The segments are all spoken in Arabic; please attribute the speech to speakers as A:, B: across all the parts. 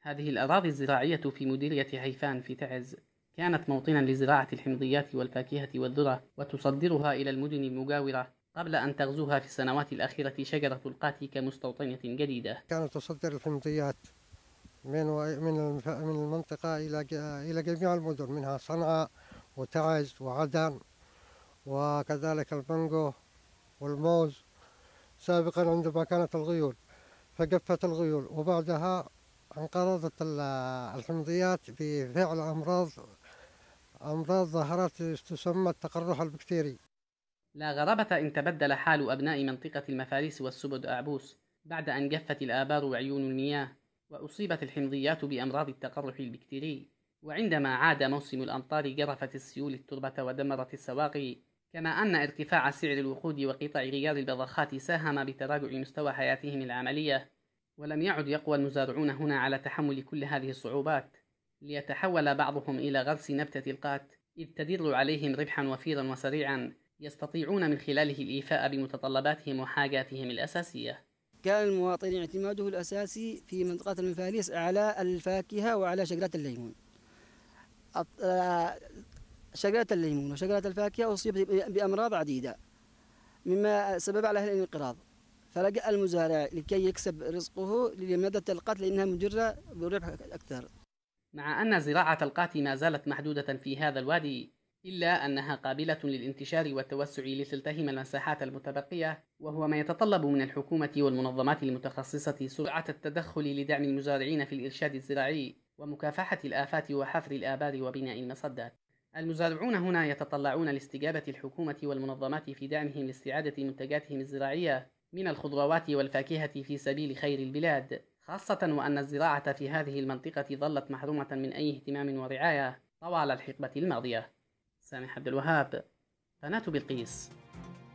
A: هذه الأراضي الزراعية في مديرية حيفان في تعز كانت موطنا لزراعة الحمضيات والفاكهة والذرة وتصدرها إلى المدن المجاورة قبل أن تغزوها في السنوات الأخيرة شجرة القاتي كمستوطنة جديدة
B: كانت تصدر الحمضيات من من من المنطقة إلى إلى جميع المدن منها صنعاء وتعز وعدن وكذلك المانجو والموز سابقا عندما كانت الغيول فقفت الغيول وبعدها انقرضت الحمضيات بفعل أمراض أمراض ظهرت تسمى التقرح البكتيري
A: لا غرابة إن تبدل حال أبناء منطقة المفاريس والسبد أعبوس بعد أن جفت الآبار وعيون المياه وأصيبت الحمضيات بأمراض التقرح البكتيري وعندما عاد موسم الأمطار جرفت السيول التربة ودمرت السواقي كما أن ارتفاع سعر الوقود وقطع غيار البضاخات ساهم بتراجع مستوى حياتهم العملية ولم يعد يقوى المزارعون هنا على تحمل كل هذه الصعوبات ليتحول بعضهم إلى غرس نبتة القات إذ تدر عليهم ربحا وفيرا وسريعا يستطيعون من خلاله الإيفاء بمتطلباتهم وحاجاتهم الأساسية
C: كان المواطن اعتماده الأساسي في منطقة المفاليس على الفاكهة وعلى شجرة الليمون آه، شجرة الليمون وشجرة الفاكهة أصيبت بأمراض عديدة مما سبب عليها الانقراض فرجع المزارع لكي يكسب رزقه لمدة القات لأنها مجرة بربح أكثر
A: مع أن زراعة القات ما زالت محدودة في هذا الوادي إلا أنها قابلة للانتشار والتوسع لتلتهم المساحات المتبقية وهو ما يتطلب من الحكومة والمنظمات المتخصصة سرعة التدخل لدعم المزارعين في الإرشاد الزراعي ومكافحة الآفات وحفر الآبار وبناء المصدات المزارعون هنا يتطلعون لاستجابة الحكومة والمنظمات في دعمهم لاستعادة منتجاتهم الزراعية من الخضروات والفاكهة في سبيل خير البلاد خاصة وأن الزراعة في هذه المنطقة ظلت محرومة من أي اهتمام ورعاية طوال الحقبة الماضية سامح عبد الوهاب قناة بلقيس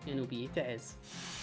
A: جنوبية تعز